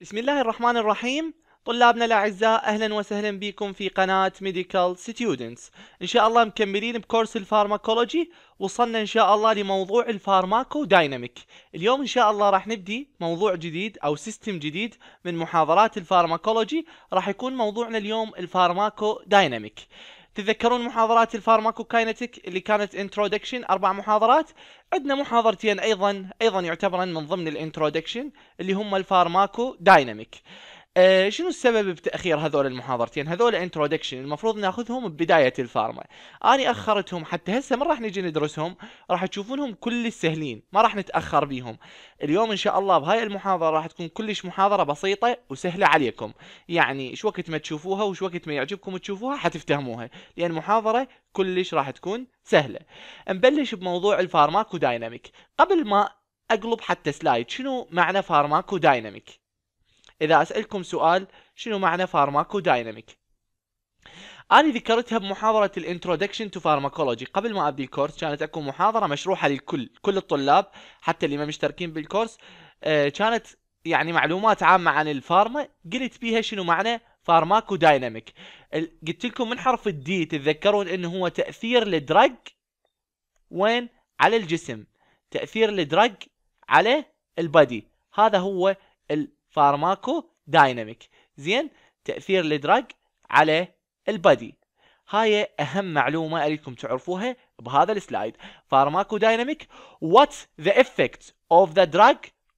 بسم الله الرحمن الرحيم طلابنا الاعزاء اهلا وسهلا بكم في قناه ميديكال ستودنتس ان شاء الله مكملين بكورس الفارماكولوجي وصلنا ان شاء الله لموضوع الفارماكو دايناميك اليوم ان شاء الله راح نبدي موضوع جديد او سيستم جديد من محاضرات الفارماكولوجي راح يكون موضوعنا اليوم الفارماكو دايناميك تتذكرون محاضرات كاينتيك اللي كانت انترودكشن اربع محاضرات عندنا محاضرتين ايضا ايضا يعتبرن من ضمن الانترودكشن اللي هم الفارماكو دايناميك أه شنو السبب بتاخير هذول المحاضرتين هذول انترودكشن المفروض ناخذهم ببدايه الفارما انا اخرتهم حتى هسه ما راح نجي ندرسهم راح تشوفونهم كل سهلين ما راح نتاخر بيهم اليوم ان شاء الله بهاي المحاضره راح تكون كلش محاضره بسيطه وسهله عليكم يعني شو وقت ما تشوفوها وش وقت ما يعجبكم تشوفوها حتفتهموها لان محاضره كلش راح تكون سهله نبلش بموضوع الفارماكو دايناميك قبل ما اقلب حتى سلايد شنو معنى فارماكو دايناميك اذا اسالكم سؤال شنو معنى فارماكو دايناميك أنا ذكرتها بمحاضرة الانترودكشن تو فارماكولوجي قبل ما أبدي الكورس كانت أكو محاضرة مشروحة للكل كل الطلاب حتى اللي ما مشتركين بالكورس آه، كانت يعني معلومات عامة عن الفارما قلت بيها شنو معنى فارماكو دايناميك قلت لكم من حرف الدي تتذكرون انه هو تأثير الدرج وين على الجسم تأثير الدرج على البادي هذا هو ال فارماكو دايناميك زين تاثير الدراج على البادي هاي اهم معلومه اريدكم تعرفوها بهذا السلايد فارماكو دايناميك وات ذا افكت اوف ذا دراج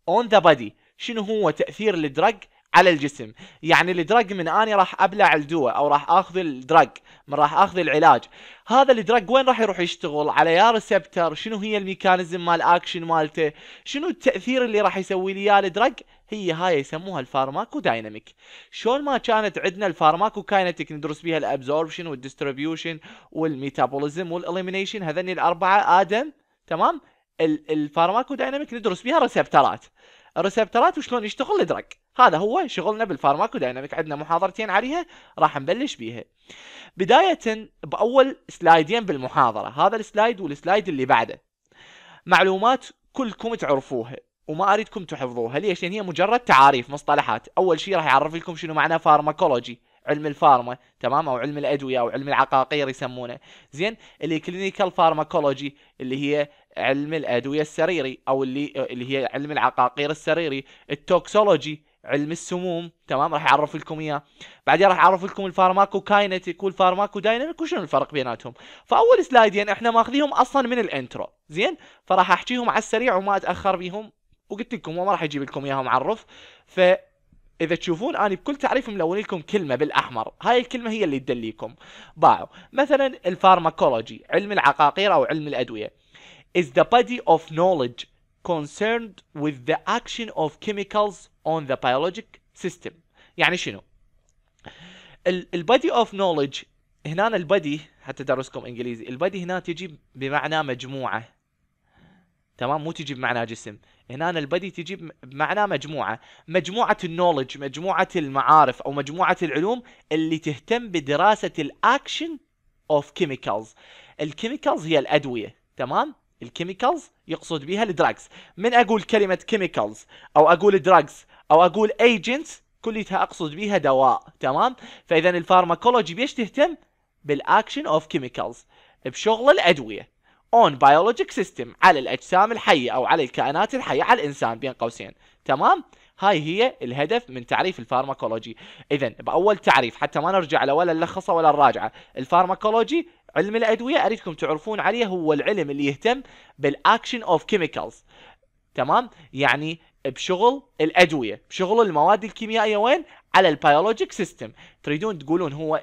اون ذا بادي شنو هو تاثير الدراج على الجسم يعني الدراج من اني راح ابلع الدواء او راح اخذ الدراج من راح اخذ العلاج هذا الدراج وين راح يروح يشتغل على يا ريسبتر شنو هي الميكانيزم مال اكشن مالته شنو التاثير اللي راح يسوي لي اياه الدراج هي هاي يسموها الفارماكو دايناميك شلون ما كانت عندنا الفارماكو كاينتيك ندرس بها الابزوربشن والديستريبيوشن والميتابوليزم والاليمينيشن هذني الاربعه ادم تمام الفارماكو دايناميك ندرس بها ريسبترات الريسبترات وشلون يشتغل الدرج هذا هو شغلنا بالفارماكو دايناميك عندنا محاضرتين عليها راح نبلش بيها بداية بأول سلايدين بالمحاضرة هذا السلايد والسلايد اللي بعده معلومات كلكم تعرفوها وما اريدكم تحفظوها ليش؟ لان هي مجرد تعاريف مصطلحات، اول شيء راح يعرف لكم شنو معنى فارماكولوجي، علم الفارما، تمام؟ او علم الادويه او علم العقاقير يسمونه، زين؟ اللي كلينيكال فارماكولوجي اللي هي علم الادويه السريري او اللي اللي هي علم العقاقير السريري، التوكسولوجي علم السموم تمام راح اعرف لكم اياه بعدين راح اعرف لكم الفارماكو كاينتيك والفارماكو دايناميك وشنو الفرق بيناتهم فاول سلايدين يعني احنا ماخذيهم اصلا من الانترو زين فراح احكيهم على السريع وما اتاخر بيهم وقلت لكم هو ما راح يجيب لكم اياها معرف ف اذا تشوفون انا بكل تعريف ملون لكم كلمه بالاحمر هاي الكلمه هي اللي تدليكم باعوا مثلا الفارماكولوجي علم العقاقير او علم الادويه is the body of knowledge concerned with the action of chemicals on the biologic system يعني شنو البادي اوف نولج هنا البادي حتى درسكم انجليزي البادي هنا تجي بمعنى مجموعه تمام مو تجي بمعنى جسم هنا البدي تجيب بمعنى مجموعة مجموعة النولج مجموعة المعارف أو مجموعة العلوم اللي تهتم بدراسة الأكشن اوف كيميكالز الكيميكالز هي الأدوية تمام الكيميكالز يقصد بها الدراجز من أقول كلمة كيميكالز أو أقول دراجز أو أقول ايجنتس كلها أقصد بها دواء تمام فإذا الفارماكولوجي بيش تهتم بالاكشن اوف كيميكالز بشغل الادويه اون بيولوجيك سيستم على الاجسام الحيه او على الكائنات الحيه على الانسان بين قوسين تمام هاي هي الهدف من تعريف الفارماكولوجي اذا باول تعريف حتى ما نرجع له ولا نلخصه ولا نراجعه الفارماكولوجي علم الادويه اريدكم تعرفون عليه هو العلم اللي يهتم بالاكشن اوف كيميكالز تمام يعني بشغل الادويه بشغل المواد الكيميائيه وين على البيولوجيك سيستم تريدون تقولون هو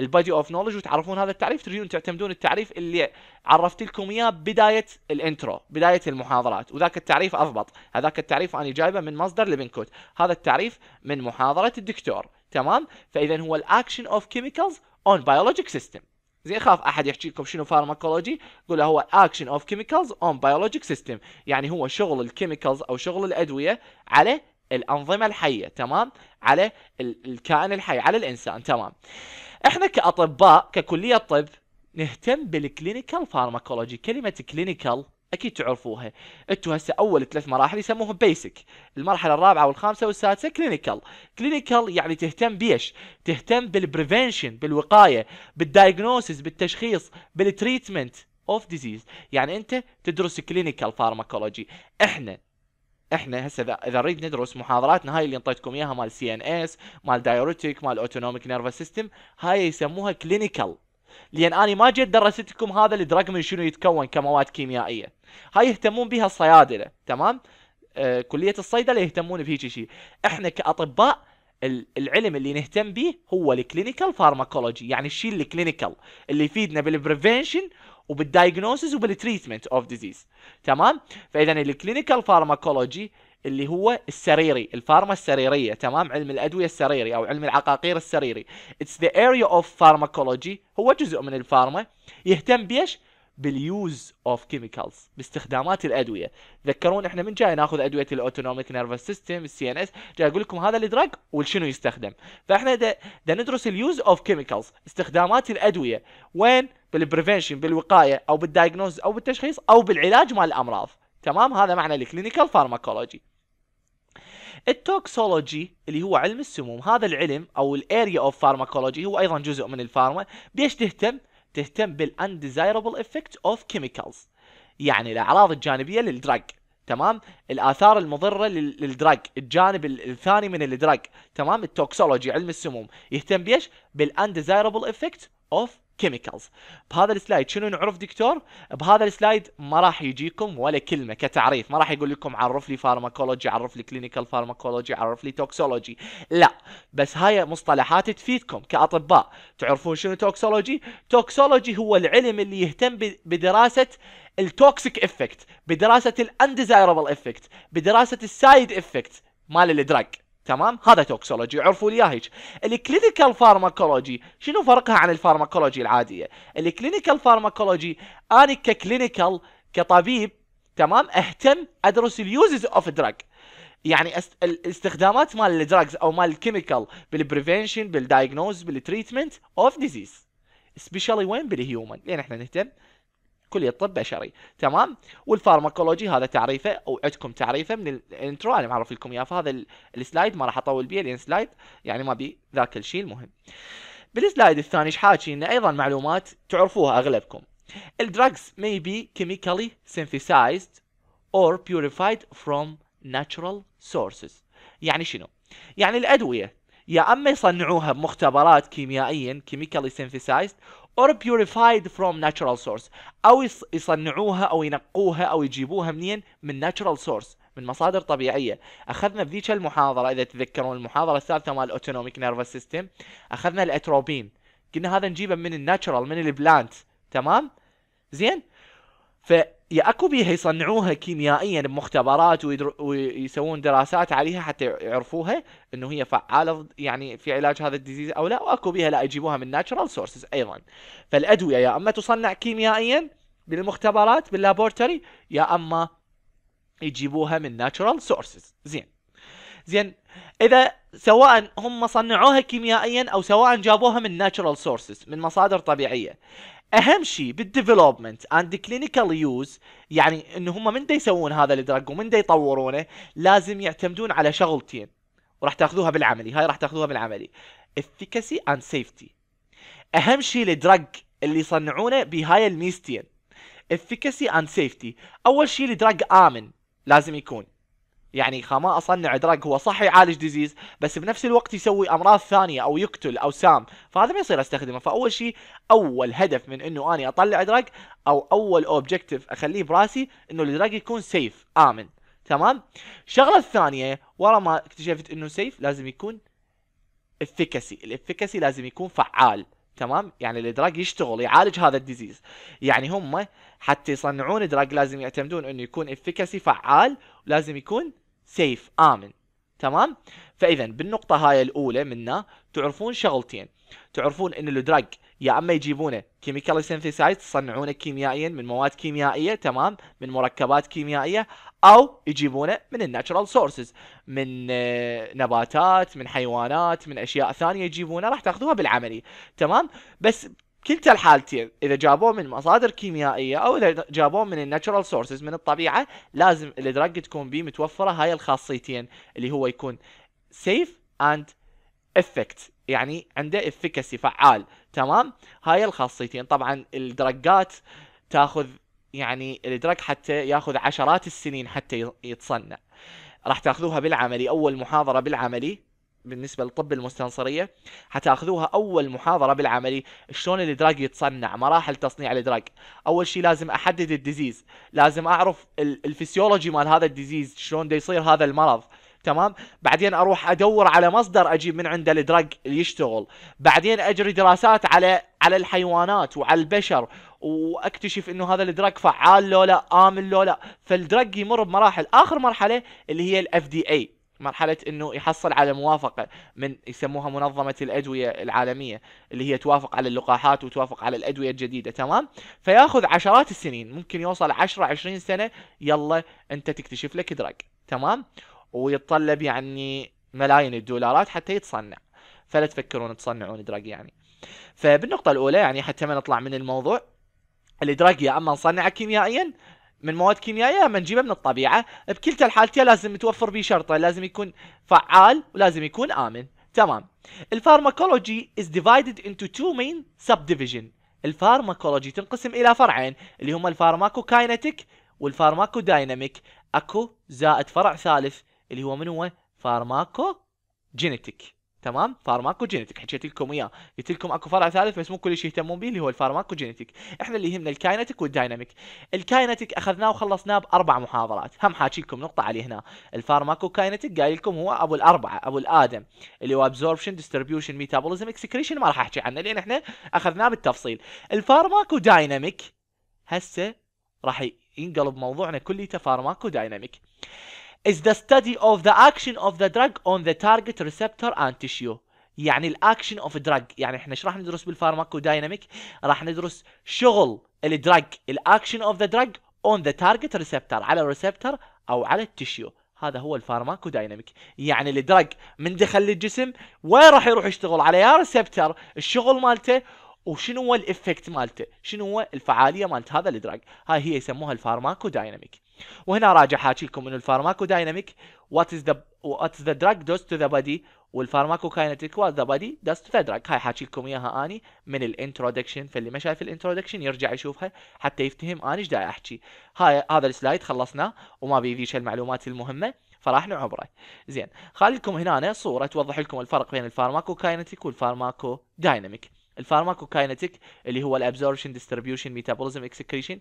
البادي اوف نولج وتعرفون هذا التعريف تريدون تعتمدون التعريف اللي عرفت لكم اياه بدايه الانترو بدايه المحاضرات وذاك التعريف اضبط هذاك التعريف انا جايبه من مصدر لبنكوت هذا التعريف من محاضره الدكتور تمام فاذا هو الاكشن اوف كيميكالز اون بيولوجيك سيستم زين خاف احد يحكي لكم شنو فارماكولوجي قول هو اكشن اوف كيميكالز اون بيولوجيك سيستم يعني هو شغل الكيميكالز او شغل الادويه على الانظمه الحيه تمام على الكائن الحي على الانسان تمام احنا كاطباء ككليه طب نهتم بالكلينيكال فارماكولوجي كلمه كلينيكال اكيد تعرفوها انتم هسه اول ثلاث مراحل يسموهم بيسك المرحله الرابعه والخامسه والسادسه كلينيكال كلينيكال يعني تهتم بيش تهتم بالبريفنشن بالوقايه بالدايجنوسيس بالتشخيص بالتريتمنت اوف ديزيز يعني انت تدرس كلينيكال فارماكولوجي احنا احنا هسه اذا نريد ندرس محاضراتنا هاي اللي انطيتكم اياها مال سي ان اس مال دايوريتيك مال اوتونوميك نيرفس سيستم هاي يسموها كلينيكال لان انا ما جيت درستكم هذا الدراج من شنو يتكون كمواد كيميائيه هاي يهتمون بها الصيادله تمام آه كليه الصيدله يهتمون بهيجي شيء احنا كاطباء العلم اللي نهتم به هو الكلينيكال فارماكولوجي يعني الشيء الكلينيكال اللي يفيدنا بالبريفنشن وبالدايجنوسيس وبالتريتمنت اوف ديزيز تمام فاذا الكلينيكال فارماكولوجي اللي هو السريري الفارما السريريه تمام علم الادويه السريري او علم العقاقير السريري اتس ذا اريا اوف فارماكولوجي هو جزء من الفارما يهتم بيش باليوز اوف كيميكالز باستخدامات الادويه تذكرون احنا من جاي ناخذ ادويه الاوتونوميك نيرفس سيستم السي ان اس جاي اقول لكم هذا الدراج وشنو يستخدم فاحنا دا ندرس اليوز اوف كيميكالز استخدامات الادويه وين بالبريفنشن بالوقايه او بالدايجنوز او بالتشخيص او بالعلاج مال الامراض تمام هذا معنى الكلينيكال فارماكولوجي التوكسولوجي اللي هو علم السموم هذا العلم او الاريا اوف فارماكولوجي هو ايضا جزء من الفارما بيش تهتم تهتم undesirable افكت اوف كيميكالز يعني الاعراض الجانبيه للدرج تمام الاثار المضره للدرج الجانب الثاني من الدرج تمام التوكسولوجي علم السموم يهتم بايش undesirable افكت اوف كيميكالز بهذا السلايد شنو نعرف دكتور بهذا السلايد ما راح يجيكم ولا كلمه كتعريف ما راح يقول لكم عرف لي فارماكولوجي عرف لي كلينيكال فارماكولوجي عرف لي توكسولوجي لا بس هاي مصطلحات تفيدكم كاطباء تعرفون شنو توكسولوجي توكسولوجي هو العلم اللي يهتم بدراسه التوكسيك افكت بدراسه الانديزايربل افكت بدراسه السايد افكت مال الدرج تمام هذا توكسولوجي عرفوا لي هيك الكلينيكال فارماكولوجي شنو فرقها عن الفارماكولوجي العاديه الكلينيكال فارماكولوجي انا ككلينيكال كطبيب تمام اهتم ادرس اليوزز اوف دراج يعني أست... الاستخدامات مال الدراجز او مال الكيميكال بالبريفنشن بالدايجنوز بالتريتمنت اوف ديزيز سبيشالي وين بالهيومن لان احنا نهتم كليه طب بشري تمام والفارماكولوجي هذا تعريفه او عندكم تعريفه من الانترو انا معرف لكم اياه فهذا السلايد ما راح اطول بيه لان سلايد يعني ما بي ذاك الشيء المهم بالسلايد الثاني ايش حاكي انه ايضا معلومات تعرفوها اغلبكم الدراجز may be chemically synthesized or purified from natural sources يعني شنو يعني الادويه يا اما يصنعوها بمختبرات كيميائيا كيميكالي سينثسايزد or purified from natural source او يصنعوها او ينقوها او يجيبوها منين من natural source من مصادر طبيعيه اخذنا في ذيك المحاضره اذا تذكرون المحاضره الثالثه مال الأوتونوميك نيرفس سيستم اخذنا الاتروبين قلنا هذا نجيبه من الناتشرال من البلانت تمام زين فيا اكو بيها يصنعوها كيميائيا بمختبرات ويسوون دراسات عليها حتى يعرفوها انه هي فعاله يعني في علاج هذا الديزيز او لا واكو بيها لا يجيبوها من ناتشرال سورسز ايضا فالادويه يا اما تصنع كيميائيا بالمختبرات باللابورتري يا اما يجيبوها من ناتشرال سورسز زين زين اذا سواء هم صنعوها كيميائيا او سواء جابوها من ناتشرال سورسز من مصادر طبيعيه اهم شيء بالديفلوبمنت اند كلينيكال يوز يعني ان هم من دا يسوون هذا الدرج ومن دا يطورونه لازم يعتمدون على شغلتين وراح تاخذوها بالعملي هاي راح تاخذوها بالعملي efficacy اند سيفتي اهم شيء الدرج اللي يصنعونه بهاي الميزتين efficacy اند سيفتي اول شيء الدرج امن لازم يكون يعني ما اصنع دراج هو صح يعالج ديزيز بس بنفس الوقت يسوي امراض ثانيه او يقتل او سام فهذا ما يصير استخدمه فاول شيء اول هدف من انه اني اطلع دراج او اول اوبجكتيف اخليه براسي انه الدراج يكون سيف امن تمام الشغله الثانيه ورا ما اكتشفت انه سيف لازم يكون افكاسي الافكاسي لازم يكون فعال تمام يعني الدراج يشتغل يعالج هذا الديزيز يعني هم حتى يصنعون دراج لازم يعتمدون انه يكون افكاسي فعال ولازم يكون سيف امن تمام فاذا بالنقطه هاي الاولى منا تعرفون شغلتين تعرفون ان الدرج يا اما يجيبونه كيميكال سينثيسايز تصنعونه كيميائيا من مواد كيميائيه تمام من مركبات كيميائيه او يجيبونه من الناتشرال سورسز من آه، نباتات من حيوانات من اشياء ثانيه يجيبونها راح تاخذوها بالعملي تمام بس كلتا الحالتين اذا جابوه من مصادر كيميائيه او اذا جابوه من الناتشرال سورسز من الطبيعه لازم الدرج تكون بيه متوفره هاي الخاصيتين اللي هو يكون سيف اند افكت يعني عنده افكاسي فعال تمام هاي الخاصيتين طبعا الدرجات تاخذ يعني الدرج حتى ياخذ عشرات السنين حتى يتصنع راح تاخذوها بالعملي اول محاضره بالعملي بالنسبه للطب المستنصريه حتاخذوها اول محاضره بالعملي شلون الادراج يتصنع مراحل تصنيع الادراج اول شيء لازم احدد الديزيز لازم اعرف الفسيولوجي مال هذا الديزيز شلون دي يصير هذا المرض تمام بعدين اروح ادور على مصدر اجيب من عنده الدراج اللي يشتغل بعدين اجري دراسات على على الحيوانات وعلى البشر واكتشف انه هذا الدراج فعال لو لا امن لو لا فالدراج يمر بمراحل اخر مرحله اللي هي الاف دي اي مرحله انه يحصل على موافقه من يسموها منظمه الادويه العالميه اللي هي توافق على اللقاحات وتوافق على الادويه الجديده تمام فياخذ عشرات السنين ممكن يوصل 10 20 سنه يلا انت تكتشف لك دراج تمام ويتطلب يعني ملايين الدولارات حتى يتصنع فلا تفكرون تصنعون دراج يعني فبالنقطه الاولى يعني حتى ما نطلع من الموضوع الادراج يا اما نصنعه كيميائيا من مواد كيميائيه ما نجيبه من الطبيعه بكلتا الحالتين لازم متوفر به شرطه لازم يكون فعال ولازم يكون امن تمام الفارماكولوجي ديفايدد انتو تو مين سب ديفيجن الفارماكولوجي تنقسم الى فرعين اللي هما الفارماكوكاينتيك والفارماكودايناميك اكو زائد فرع ثالث اللي هو من هو فارماكو جينيتيك تمام فارماكوجينيتك حكيت لكم اياه قلت لكم اكو فرع ثالث بس مو كل شيء يهتمون به اللي هو الفارماكوجينيتك احنا اللي يهمنا الكاينتك والدايناميك الكاينتك اخذناه وخلصناه باربع محاضرات هم حاكي لكم نقطه عليه هنا الفارماكو كاينتك قايل لكم هو ابو الاربعه ابو الادم اللي هو ابزوربشن ديستربيوشن ميتابوليزم اكسكريشن ما راح احكي عنه لان احنا اخذناه بالتفصيل الفارماكو دايناميك هسه راح ينقلب موضوعنا كليته فارماكو دايناميك is the study of the action of the drug on the target receptor and tissue يعني الاكشن اوف دراج يعني احنا ايش راح ندرس بالفارماكودايناميك راح ندرس شغل الدراج الاكشن اوف ذا دراج اون ذا تارجت ريسبتر على الريسبتر او على التشيو هذا هو الفارماكودايناميك يعني الدراج من دخل الجسم وين راح يروح يشتغل على يا ريسبتر الشغل مالته وشنو هو الافكت مالته شنو هو الفعاليه مالت هذا الدراج هاي هي يسموها الفارماكودايناميك وهنا راجع حاكي لكم انه الفارماكو دايناميك وات از ذا وات ذا دراج دوز تو ذا بادي والفارماكو كاينتيك وات ذا بادي دوز تو ذا دراج هاي حاكي لكم اياها اني من الانترودكشن فاللي ما شايف الانترودكشن يرجع يشوفها حتى يفتهم اني ايش داي احكي هاي هذا السلايد خلصناه وما بيذيش المعلومات المهمه فراح نعبره زين خليكم هنا صوره توضح لكم الفرق بين الفارماكو كاينتيك والفارماكو دايناميك الفارماكو كاينتيك اللي هو الابزوربشن ديستريبيوشن ميتابوليزم اكسكريشن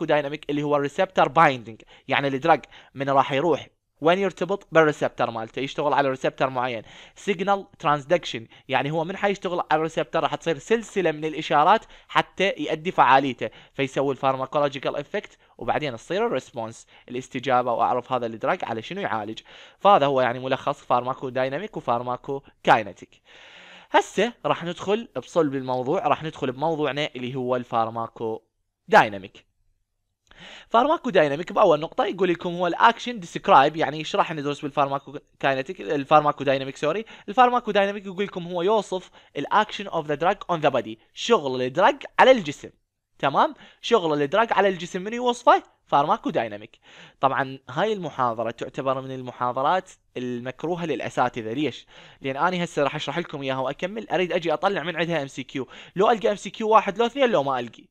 دايناميك اللي هو الريسبتر بايندينج يعني الدراج من راح يروح وين يرتبط بالريسبتر مالته يشتغل على ريسبتر معين سيجنال ترانزدكشن يعني هو من حيشتغل على الريسبتر راح تصير سلسله من الاشارات حتى يؤدي فعاليته فيسوي الفارماكولوجيكال افكت وبعدين تصير الريسبونس الاستجابه واعرف هذا الدراج على شنو يعالج فهذا هو يعني ملخص فارماكو دايناميك وفارماكو كاينتيك هسه راح ندخل بصلب الموضوع راح ندخل بموضوعنا اللي هو الفارماكو دايناميك فارماكو دايناميك باول نقطه يقول لكم هو الاكشن ديسكرايب يعني ايش راح ندرس بالفارماكو كاينتيك الفارماكو دايناميك سوري الفارماكو دايناميك يقول لكم هو يوصف الاكشن اوف ذا دراج اون ذا بادي شغل الدراج على الجسم تمام شغل الادراك على الجسم من يوصفه فارماكو دايناميك طبعا هاي المحاضرة تعتبر من المحاضرات المكروهة للأساتذة ليش؟ لأن أنا هسه راح أشرح لكم إياها وأكمل أريد أجي أطلع من عندها ام سي كيو لو ألقى ام سي كيو واحد لو اثنين لو ما ألقي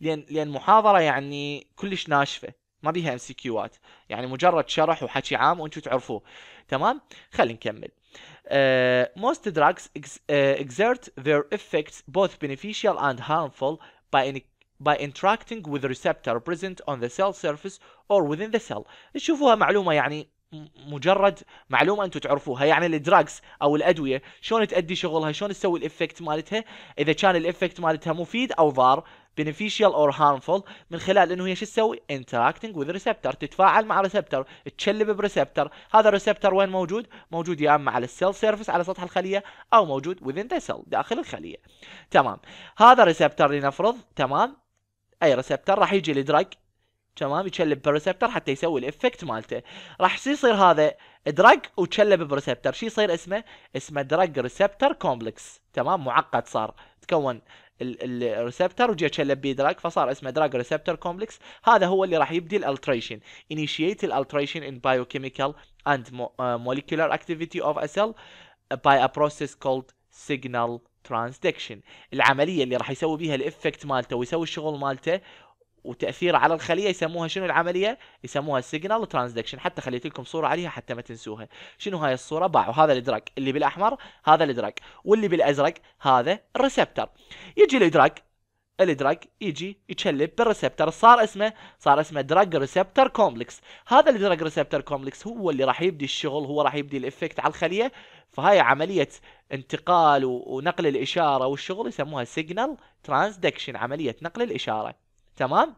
لأن لأن محاضرة يعني كلش ناشفة ما بيها ام سي كيوات يعني مجرد شرح وحكي عام وانتم تعرفوه تمام خلينا نكمل Uh, most drugs آه، exert their effects both beneficial and harmful by by interacting with the receptor present on the cell surface or within the cell شوفوها معلومة يعني مجرد معلومة انتم تعرفوها يعني الدراجز او الادوية شلون تأدي شغلها شلون تسوي الافكت مالتها اذا كان الافكت مالتها مفيد او ضار beneficial or harmful من خلال انه هي شو تسوي interacting with receptor تتفاعل مع ريسبتر تشلب بريسبتر هذا الريسبتر وين موجود موجود يا اما على السيل سيرفيس على سطح الخليه او موجود within the cell داخل الخليه تمام هذا ريسبتر لنفرض تمام اي ريسبتر راح يجي الدرج تمام يشلب بالريسبتر حتى يسوي الافكت مالته راح يصير هذا دراج وتشلب بريسبتر شو يصير اسمه اسمه دراج ريسبتر كومبلكس تمام معقد صار تكون الريسبتر وجا تشلب بيه دراج فصار اسمه دراج ريسبتر كومبلكس هذا هو اللي راح يبدي الالتريشن انيشيت الالتريشن بايو كيميكال اند مولكيولار اكتيفيتي اوف ا سيل باي ا بروسيس كولد سيجنال ترانزدكشن العمليه اللي راح يسوي بيها الافكت مالته ويسوي الشغل مالته وتاثيره على الخليه يسموها شنو العمليه؟ يسموها سيجنال ترانزدكشن حتى خليت لكم صوره عليها حتى ما تنسوها، شنو هاي الصوره؟ باعوا هذا الادراك، اللي بالاحمر هذا الادراك، واللي بالازرق هذا الريسبتر. يجي الادراك الدراج يجي يتشلب بالريسبتر صار اسمه صار اسمه دراج ريسبتر كومبلكس هذا الدراج ريسبتر كومبلكس هو اللي راح يبدي الشغل هو راح يبدي الافكت على الخليه فهاي عمليه انتقال ونقل الاشاره والشغل يسموها سيجنال ترانسدكشن عمليه نقل الاشاره تمام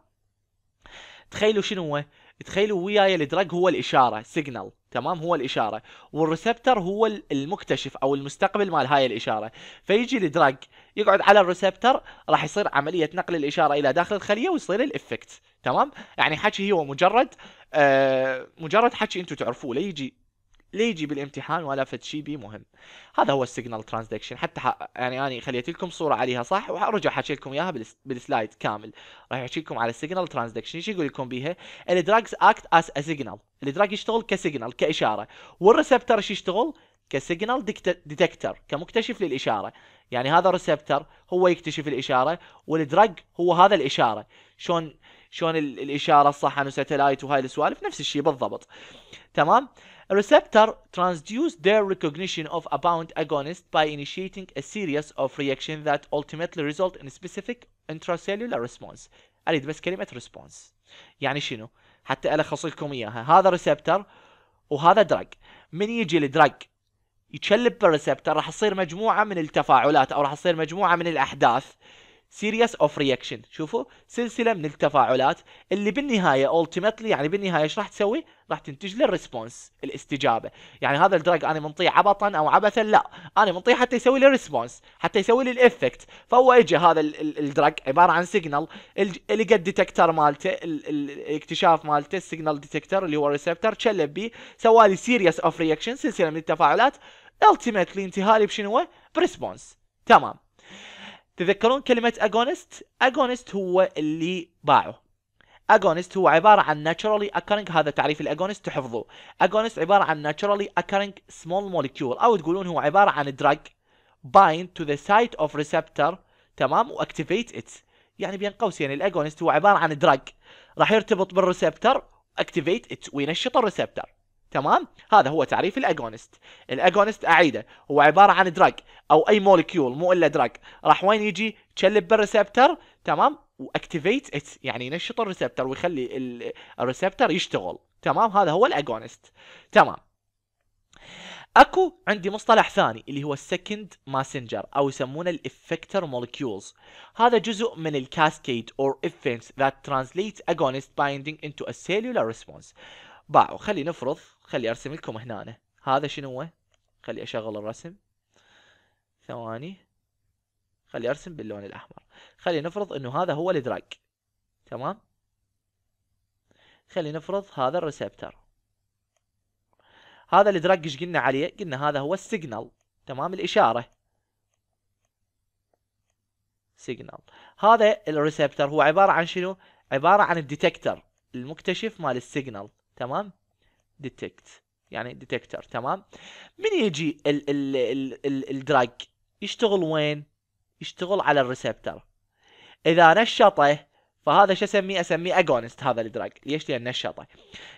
تخيلوا شنو هو تخيلوا وياي الدرج هو الاشاره سيجنال تمام هو الاشاره والريسبتر هو المكتشف او المستقبل مال هاي الاشاره فيجي الدرج يقعد على الريسبتر راح يصير عمليه نقل الاشاره الى داخل الخليه ويصير الافكت تمام يعني حكي هو مجرد آه مجرد حكي انتم تعرفوه لا يجي ليجي بالامتحان ولا فد شيء بي مهم هذا هو السيجنال ترانزكشن حتى ح... يعني انا خليت لكم صوره عليها صح وارجع احكي لكم اياها بالس... بالسلايد كامل راح احكي لكم على السيجنال ترانزكشن ايش يقول لكم بيها الدراجز اكت اس ا سيجنال الدراج يشتغل كسيجنال كاشاره والريسبتر ايش يشتغل كسيجنال ديتكتر كمكتشف للاشاره يعني هذا الريسبتر هو يكتشف الاشاره والدراج هو هذا الاشاره شلون شلون الاشاره الصح عن ساتلايت وهاي السوالف نفس الشيء بالضبط تمام receptor transduce their recognition of a bound agonist by initiating a series of reactions that ultimately result in a specific intracellular response اريد بس كلمه response يعني شنو حتى الخص لكم اياها هذا receptor وهذا drug. من يجي drug يتشلب بالريسبتر راح تصير مجموعه من التفاعلات او راح تصير مجموعه من الاحداث سيريس اوف رياكشن شوفوا سلسله من التفاعلات اللي بالنهايه ultimately يعني بالنهايه ايش راح تسوي راح تنتج لي الريسبونس الاستجابه يعني هذا الدراج انا منطيه عبطا او عبثا لا انا منطيه حتى يسوي لي ريسبونس حتى يسوي لي الافكت فهو اجى هذا الدراج عباره عن سيجنال قد الديتكتر مالته الاكتشاف مالته السيجنال ديتكتر اللي هو ريسبتر شلب بيه سوى لي سيريس اوف رياكشن سلسله من التفاعلات التيمتلي انتهى لي بشنو بريسبونس تمام تذكرون كلمة أغونست؟ أغونست هو اللي باعه أغونست هو عبارة عن ناتشرالي occurring هذا تعريف الأغونست تحفظوه أغونست عبارة عن ناتشرالي occurring small molecule او تقولون هو عبارة عن drug bind to the site of receptor تمام واكتيفيت ات يعني بين قوسين الاغونست هو عبارة عن دراج راح يرتبط بالريسبتر اكتيفيت ات وينشط الريسبتر تمام هذا هو تعريف الاجونست الاجونست اعيده هو عباره عن دراج او اي مولكيول مو الا دراج راح وين يجي تشلب بالريسبتر تمام واكتيفيت يعني ينشط الريسبتر ويخلي الريسبتر يشتغل تمام هذا هو الاجونست تمام اكو عندي مصطلح ثاني اللي هو السكند ماسنجر او يسمونه الافكتر مولكيولز هذا جزء من الكاسكيد اور ايفنتس ذات ترانسليت اجونست بايندينج انتو ا سيلولار ريسبونس باو خلي نفرض خلي ارسم لكم هنا أنا. هذا شنو هو خلي اشغل الرسم ثواني خلي ارسم باللون الاحمر خلي نفرض انه هذا هو الدراج تمام خلي نفرض هذا الريسبتر هذا الدراج ايش قلنا عليه قلنا هذا هو السيجنال تمام الاشاره سيجنال هذا الريسبتر هو عباره عن شنو عباره عن الديتكتر المكتشف مال السيجنال تمام ديتكت يعني ديتكتر تمام من يجي الدراج يشتغل وين يشتغل على الريسبتر اذا نشطه فهذا شو اسميه اسميه اجونست هذا الدراج ليش لان نشطه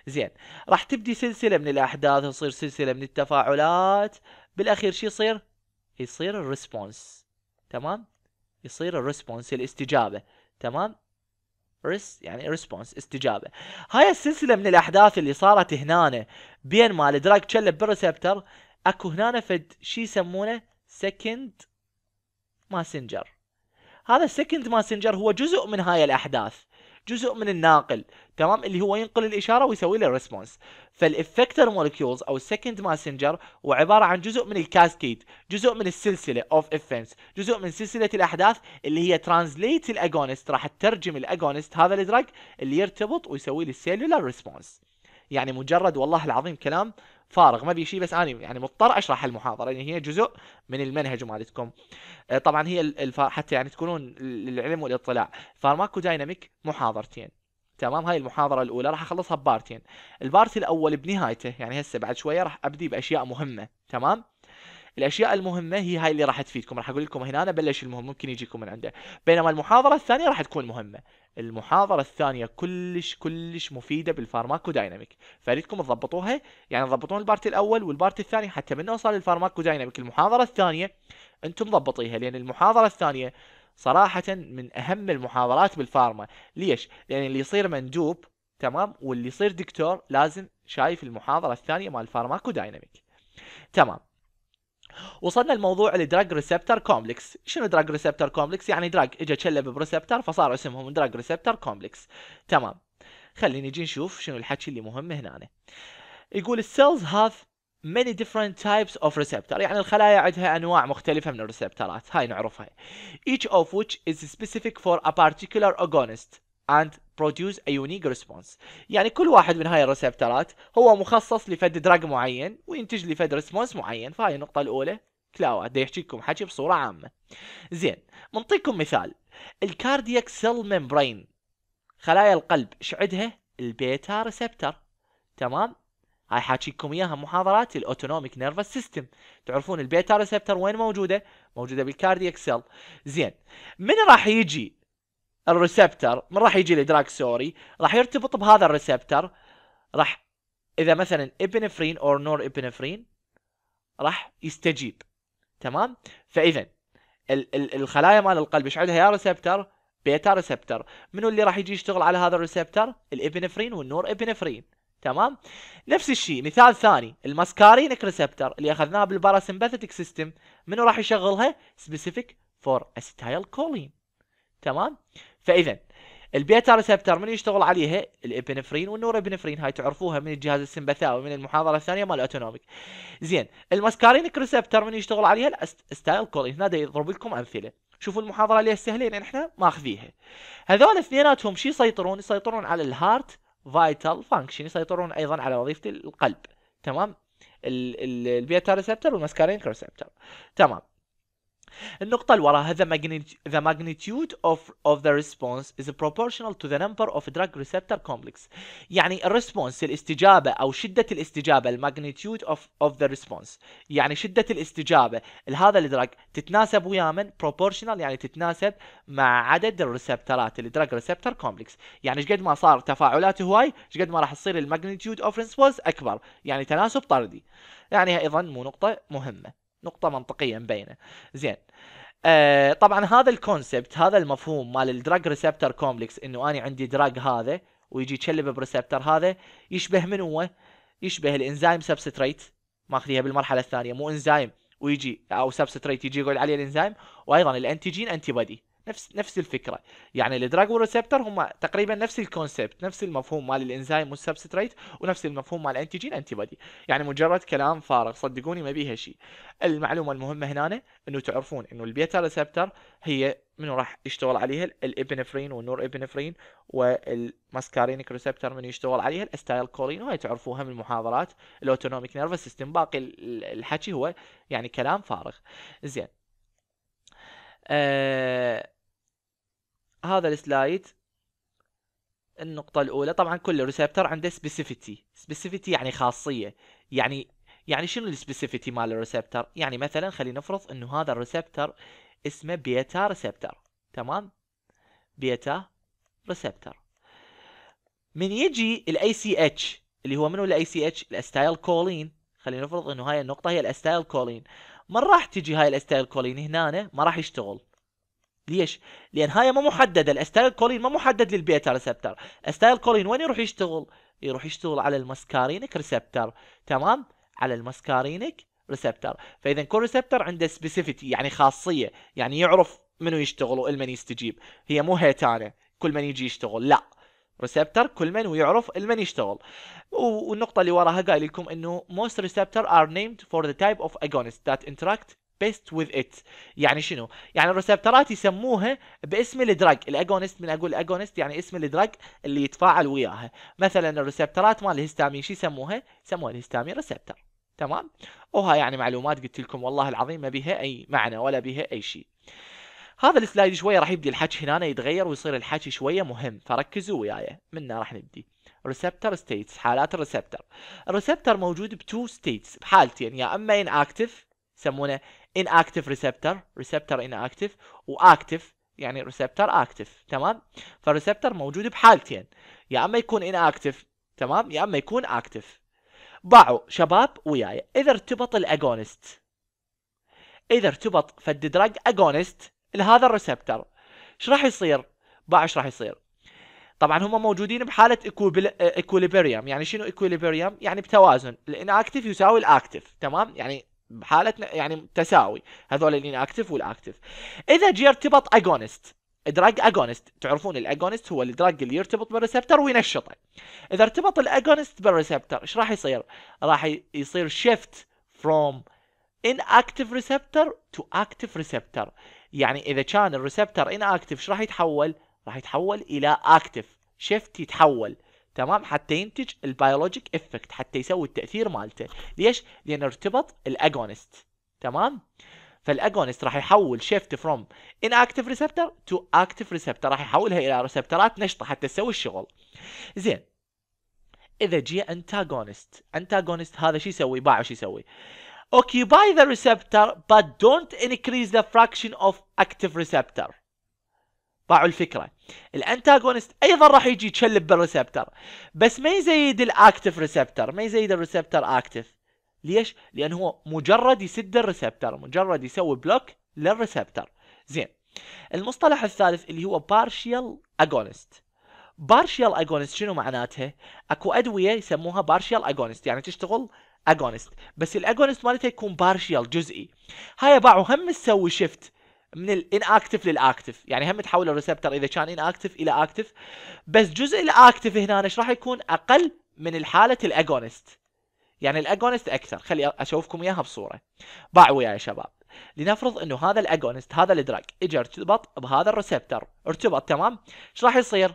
زين راح تبدي سلسله من الاحداث تصير سلسله من التفاعلات بالاخير شو يصير يصير الريسبونس تمام يصير الريسبونس الاستجابه تمام ريس يعني ريسبونس استجابه هاي السلسله من الاحداث اللي صارت هنا بين ما الدراج تشلب بالريسبتر اكو هنا فد شي يسمونه سكند ماسنجر هذا السكند ماسنجر هو جزء من هاي الاحداث جزء من الناقل تمام اللي هو ينقل الاشاره ويسوي له ريسبونس فالافكتر مولكيولز او السكند ماسنجر هو عباره عن جزء من الكاسكيد جزء من السلسله اوف ايفنتس جزء من سلسله الاحداث اللي هي ترانزليت الاجونست راح تترجم الاجونست هذا الدرج اللي يرتبط ويسوي للسيلولار ريسبونس يعني مجرد والله العظيم كلام فارغ ما بي شيء بس انا يعني مضطر اشرح المحاضره لان يعني هي جزء من المنهج مالتكم آه، طبعا هي الف... حتى يعني تكونون للعلم والاطلاع فارماكو دايناميك محاضرتين تمام هاي المحاضرة الأولى راح أخلصها ببارتين البارت الأول بنهايته يعني هسه بعد شوية راح أبدي بأشياء مهمة تمام الاشياء المهمه هي هاي اللي راح تفيدكم راح اقول لكم هنا أنا بلش المهم ممكن يجيكم من عنده بينما المحاضره الثانيه راح تكون مهمه المحاضره الثانيه كلش كلش مفيده بالفارماكو دايناميك فاريدكم تضبطوها يعني تضبطون البارت الاول والبارت الثاني حتى من نوصل للفارماكو دايناميك المحاضره الثانيه انتم ضبطيها لان المحاضره الثانيه صراحة من أهم المحاضرات بالفارما ليش؟ لأن اللي يصير مندوب تمام واللي يصير دكتور لازم شايف المحاضرة الثانية مال الفارماكو دايناميك تمام وصلنا الموضوع لدراج ريسبتر كومبلكس شنو دراج ريسبتر كومبلكس يعني دراج اجى تشلب بريسبتر فصار اسمهم دراج ريسبتر كومبلكس تمام خلينا نجي نشوف شنو الحكي اللي مهم هنا أنا. يقول السيلز هاف many different types of receptor يعني الخلايا عندها انواع مختلفه من الريسبترات هاي نعرفها each of which is specific for a particular agonist and produce a unique response يعني كل واحد من هاي الريسبترات هو مخصص لفد دراج معين وينتج لي فد ريسبونس معين فهاي النقطة الأولى كلاوة بدي يحكي لكم حكي بصورة عامة زين منطيكم مثال الكاردياك سيل ممبرين خلايا القلب شعدها البيتا ريسبتر تمام هاي حاكيكم اياها محاضرات الاوتونوميك نيرفس سيستم تعرفون البيتا ريسبتر وين موجوده موجوده بالكاردياك سيل زين من راح يجي الريسبتر من راح يجي لي سوري راح يرتبط بهذا الريسبتر راح اذا مثلا ابنفرين او نور ابنفرين راح يستجيب تمام فاذا الخلايا مال القلب ايش عندها يا ريسبتر بيتا ريسبتر منو اللي راح يجي يشتغل على هذا الريسبتر الابنفرين والنور ابنفرين تمام نفس الشيء مثال ثاني الماسكارينك ريسبتر اللي اخذناها بالباراسمباثيك سيستم منو راح يشغلها سبيسيفيك فور استايل كولين تمام فاذا البيتا ريسبتر من يشتغل عليها الابنفرين والنورابنفرين هاي تعرفوها من الجهاز السمبثاوي من المحاضره الثانيه مال اوتونوميك زين الماسكارينك ريسبتر من يشتغل عليها الستايل كولين هنا يضرب لكم امثله شوفوا المحاضره ليش سهله لان احنا ماخذيها هذول اثنيناتهم شو يسيطرون يسيطرون على الهارت فايتال فانكشن يسيطرون ايضا على وظيفه القلب تمام البيتا ريسبتر والماسكارينك ريسبتر تمام النقطة اللي وراها the magnitude, the magnitude of, of the response is proportional to the number of drug receptor complex يعني الريسبونس الاستجابة أو شدة الاستجابة magnitude of, of the response يعني شدة الاستجابة لهذا الدرج تتناسب ويا من proportional يعني تتناسب مع عدد الريسبترات الدرج ريسبتر كومبلكس يعني ايش قد ما صار تفاعلات هواي ايش قد ما راح تصير magnitude of response اكبر يعني تناسب طردي يعني ايضا مو نقطة مهمة نقطه منطقيه مبينه زين آه طبعا هذا الكونسبت هذا المفهوم مال الدراج ريسبتر كومبلكس انه انا عندي دراج هذا ويجي يتشلب بريسبتر هذا يشبه من هو؟ يشبه الانزيم سبستريت ماخذيها بالمرحله الثانيه مو انزيم ويجي او سبستريت يجي يقول عليه الانزيم وايضا الانتيجين انتي بودي نفس نفس الفكره يعني الدراج ريسبتر هم تقريبا نفس الكونسبت نفس المفهوم مال الانزيم والسبستريت ونفس المفهوم مال الانتيجين انتي بودي يعني مجرد كلام فارغ صدقوني ما بيها شيء المعلومه المهمه هنا انه تعرفون انه البيتا ريسبتر هي منو راح يشتغل عليها الابنفرين والنور ابنفرين والماسكارينيك ريسبتر من يشتغل عليها الاستايل كولين وهي تعرفوها من محاضرات الاوتونوميك نيرفس سيستم باقي الحكي هو يعني كلام فارغ زين آه هذا السلايد النقطة الأولى طبعا كل ريسبتر عنده سبيسيفيتي سبيسيفيتي يعني خاصية يعني يعني شنو السبيسيفيتي مال الريسبتر يعني مثلا خلينا نفرض انه هذا الريسبتر اسمه بيتا ريسبتر تمام بيتا ريسبتر من يجي الاي سي اتش اللي هو منو الاي سي اتش الاستايل كولين خلينا نفرض انه هاي النقطه هي الاستايل كولين ما راح تجي هاي الاستايل كولين هنا ما راح يشتغل ليش؟ لان هاي ما محدده الاستايل كولين ما محدد للبيتا ريسبتر استايل كولين وين يروح يشتغل؟ يروح يشتغل على المسكارينك ريسبتر تمام؟ على المسكارينك ريسبتر فاذا كل ريسبتر عنده سبيسيفيتي يعني خاصيه يعني يعرف منو يشتغل والمن يستجيب هي مو هيتانه كل من يجي يشتغل لا ريسبتر كل من ويعرف المن يشتغل والنقطة اللي وراها قايل لكم انه most receptor are named for the type of agonist that interact best with it يعني شنو يعني الريسبترات يسموها باسم الدراج الاجونست من اقول اجونست يعني اسم الدراج اللي يتفاعل وياها مثلا الريسبترات مال الهستامين شو يسموها يسموها الهستامين ريسبتر تمام وها يعني معلومات قلت لكم والله العظيم ما بها اي معنى ولا بها اي شيء هذا السلايد شويه راح يبدي الحكي هنا يتغير ويصير الحكي شويه مهم فركزوا وياي منا راح نبدي ريسبتر ستيتس حالات الريسبتر الريسبتر موجود بتو ستيتس بحالتين يا اما ان اكتف يسمونه ان اكتف ريسبتر ريسبتر ان اكتف واكتف يعني ريسبتر اكتف تمام فالريسبتر موجود بحالتين يا اما يكون ان اكتف تمام يا اما يكون اكتف باعوا شباب وياي اذا ارتبط الاجونست اذا ارتبط فالدراج اجونست لهذا الريسبتر ايش راح يصير باع ايش راح يصير طبعا هم موجودين بحاله ايكوليبريم آه، يعني شنو ايكوليبريم يعني بتوازن الاناكتيف يساوي الاكتيف تمام يعني بحاله يعني تساوي هذول الاناكتيف والاكتيف اذا جي ارتبط اجونست دراج اجونست تعرفون الاجونست هو الدراج اللي يرتبط بالريسبتر وينشطه اذا ارتبط الاجونست بالريسبتر ايش راح يصير راح يصير شيفت فروم inactive receptor to active receptor يعني اذا كان الريسبتر ان اكتف ايش راح يتحول راح يتحول الى اكتف شيفت يتحول تمام حتى ينتج البيولوجيك افكت حتى يسوي التاثير مالته ليش لان ارتبط الاجونست تمام فالاجونست راح يحول شيفت فروم ان اكتف ريسبتر تو اكتف ريسبتر راح يحولها الى ريسبترات نشطه حتى تسوي الشغل زين اذا جي انتاغونست انتاغونست هذا شو يسوي باع شو يسوي occupy the receptor but don't increase the fraction of active receptor ضاعوا الفكره الانتاجونست ايضا راح يجي يتشلب بالريسبتر بس ما يزيد الاكتف ريسبتر ما يزيد الريسبتر اكتف ليش لان هو مجرد يسد الريسبتر مجرد يسوي بلوك للريسبتر زين المصطلح الثالث اللي هو بارشيال اغونست بارشيال اغونست شنو معناتها اكو ادويه يسموها بارشيال اغونست يعني تشتغل اجونست بس الاجونست مالتها يكون بارشيال جزئي هاي باعوا هم تسوي شيفت من الاناكتف للاكتف يعني هم تحول الريسبتر اذا كان اناكتف الى اكتف بس جزء الاكتف هنا ايش راح يكون اقل من الحاله الاجونست يعني الاجونست اكثر خلي اشوفكم اياها بصوره باعوا وياي يا شباب لنفرض انه هذا الاجونست هذا الدراج اجى ارتبط بهذا الريسبتر ارتبط تمام ايش راح يصير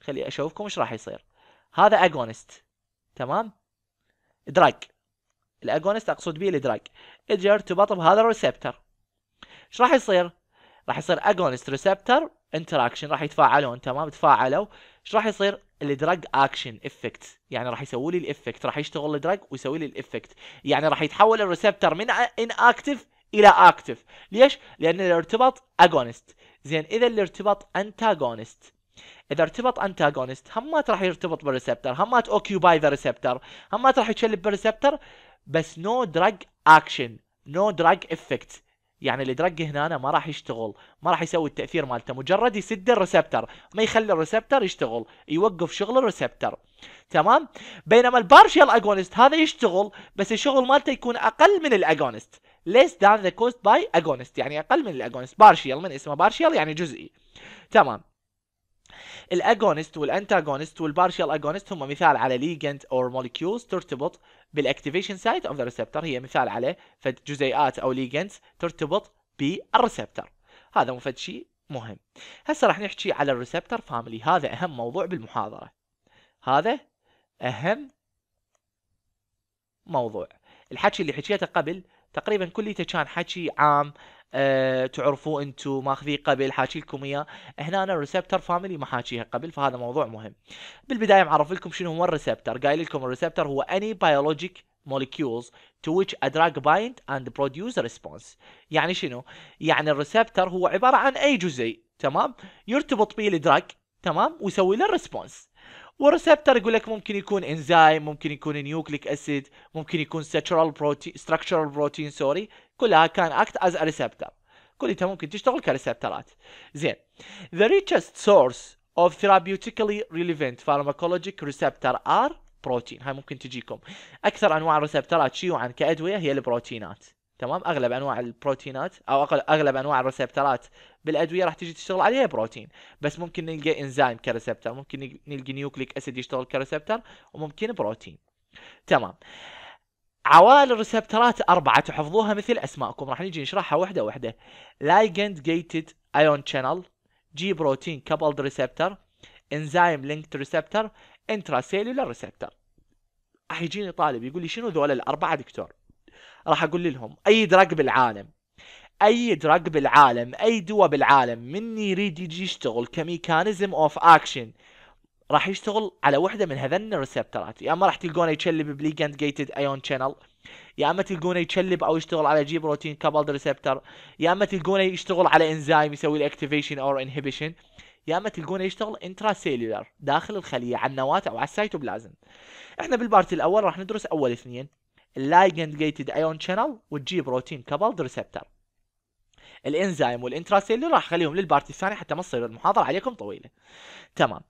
خلي اشوفكم ايش راح يصير هذا اجونست تمام دراج الاجونست اقصد به الدراج اجى ارتباط بهذا الريسبتر ايش راح يصير راح يصير اجونست ريسبتر انتراكشن راح يتفاعلون تمام تفاعلوا ايش راح يصير الدراج اكشن افكت يعني راح يسوي لي الافكت راح يشتغل الدراج ويسوي لي الافكت يعني راح يتحول الريسبتر من ان اكتف الى اكتف ليش لان الارتباط اجونست زين اذا الارتباط انتاجونست اذا ارتبط انتاجونست همات راح يرتبط بالريسبتر همات اوكيوباي ذا ريسبتر همات راح يتشلب بالريسبتر بس نو دراج اكشن نو دراج افكت يعني الدرج هنا أنا ما راح يشتغل ما راح يسوي التاثير مالته مجرد يسد الريسبتر ما يخلي الريسبتر يشتغل يوقف شغل الريسبتر تمام بينما البارشال اجونست هذا يشتغل بس الشغل مالته يكون اقل من الاجونست ليس than ذا كوست باي اجونست يعني اقل من الاجونست بارشال من اسمه بارشال يعني جزئي تمام الاجونست والانتاجونست والبارشال اجونست هم مثال على ليجند اور مولكيولز ترتبط بالاكتيفيشن سايت اوف ذا ريسبتر هي مثال على جزيئات او ليجندز ترتبط بالريسبتر هذا مو فد شيء مهم هسه راح نحكي على الريسبتر فاميلي هذا اهم موضوع بالمحاضره هذا اهم موضوع الحكي اللي حكيته قبل تقريبا كليته كان حكي عام أه تعرفوه انتو ماخذيه قبل حاكي لكم اياه هنا انا الريسبتر فاميلي ما حاكيها قبل فهذا موضوع مهم بالبدايه معرف لكم شنو هو الريسبتر قايل لكم الريسبتر هو اني بايولوجيك مولكيولز تو ويتش ا دراج بايند اند برودوس ريسبونس يعني شنو يعني الريسبتر هو عباره عن اي جزيء تمام يرتبط به الدراج تمام ويسوي له ريسبونس والريسبتر يقول لك ممكن يكون انزيم ممكن يكون نيوكليك اسيد ممكن يكون ستراكشرال بروتين ستراكشرال بروتين سوري كلها كان اكت از ريسبتر كلها ممكن تشتغل كريسبترات زين the richest source of therapeutically relevant pharmacologic ريسبتر are بروتين هاي ممكن تجيكم اكثر انواع الريسبترات شيوعا كادويه هي البروتينات تمام اغلب انواع البروتينات او اغلب انواع الريسبترات بالادويه راح تجي تشتغل عليها بروتين بس ممكن نلقى انزيم كريسبتر ممكن نلقى نيوكليك اسيد يشتغل كريسبتر وممكن بروتين تمام عوائل الريسبترات أربعة تحفظوها مثل أسماءكم راح نجي نشرحها واحدة واحدة لايجند جيتد ايون شانل جي بروتين كابلد ريسبتر انزيم لينكد ريسبتر انترا سيلولار ريسبتر راح يجيني طالب يقول لي شنو ذول الأربعة دكتور راح اقول لهم اي دراج بالعالم اي دراج بالعالم اي دواء بالعالم من يريد يجي يشتغل كميكانيزم اوف اكشن راح يشتغل على وحده من هذن الريسبترات يا اما راح تلقونه يتشلب بليجند جيتد ايون شانل يا اما تلقونه يتشلب او يشتغل على جي بروتين كابلد ريسبتر يا اما تلقونه يشتغل على انزيم يسوي الاكتيفيشن او انهبيشن يا اما تلقونه يشتغل انترا سيلولر داخل الخليه على النواه او على السيتوبلازم احنا بالبارت الاول راح ندرس اول اثنين اللايجند جيتد ايون شانل وتجيب بروتين كابلد ريسبتر الانزيم والانتراسيلولر راح اخليهم للبارت الثاني حتى ما تصير المحاضره عليكم طويله تمام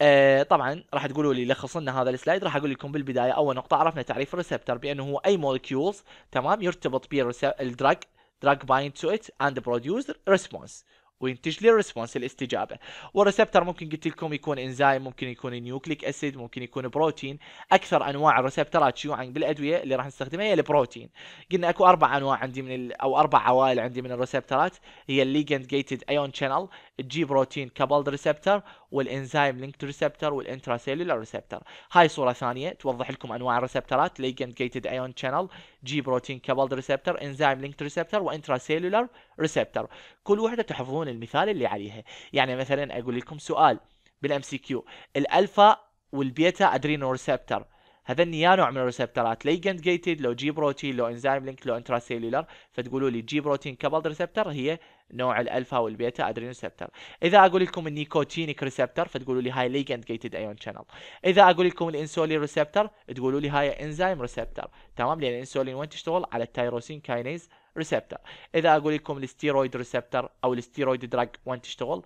آه طبعا راح تقولوا لي لخص لنا هذا السلايد راح اقول لكم بالبدايه اول نقطه عرفنا تعريف الريسبتر بانه هو اي مولكيولز تمام يرتبط بالدراج دراج بايند تو ات اند برودوس ريسبونس وينتج لي الريسبونس الاستجابه والريسبتر ممكن قلت لكم يكون انزيم ممكن يكون نيوكليك اسيد ممكن يكون بروتين اكثر انواع الريسبترات شيوعا بالادويه اللي راح نستخدمها هي البروتين قلنا اكو اربع انواع عندي من ال... او اربع عوائل عندي من الريسبترات هي الليجند جيتد ايون شانل الجي بروتين كابلد ريسبتر والانزيم لينكد ريسبتر والانترا سيلولار ريسبتر هاي صوره ثانيه توضح لكم انواع الريسبترات ليجند جيتد ايون شانل جي بروتين كابلد ريسبتر انزيم لينكد ريسبتر وانترا سيلولار ريسبتر كل وحده تحفظون المثال اللي عليها يعني مثلا اقول لكم سؤال بالام سي كيو الالفا والبيتا ادرينو ريسبتر هذا يا نوع من الريسبترات ليجند جيتد لو جي بروتين لو انزيم لينك لو انترا سيلولر فتقولوا لي جي بروتين كبلد ريسبتر هي نوع الالفا والبيتا ادرينو ريسبتر اذا اقول لكم النيكوتينيك ريسبتر فتقولوا لي هاي ليجند جيتد ايون شانل اذا اقول لكم الانسولين ريسبتر تقولوا لي هاي انزيم ريسبتر تمام لان الانسولين وين تشتغل على التايروسين كاينيز ريسبتر اذا اقول لكم الستيرويد ريسبتر او الستيرويد دراج وين تشتغل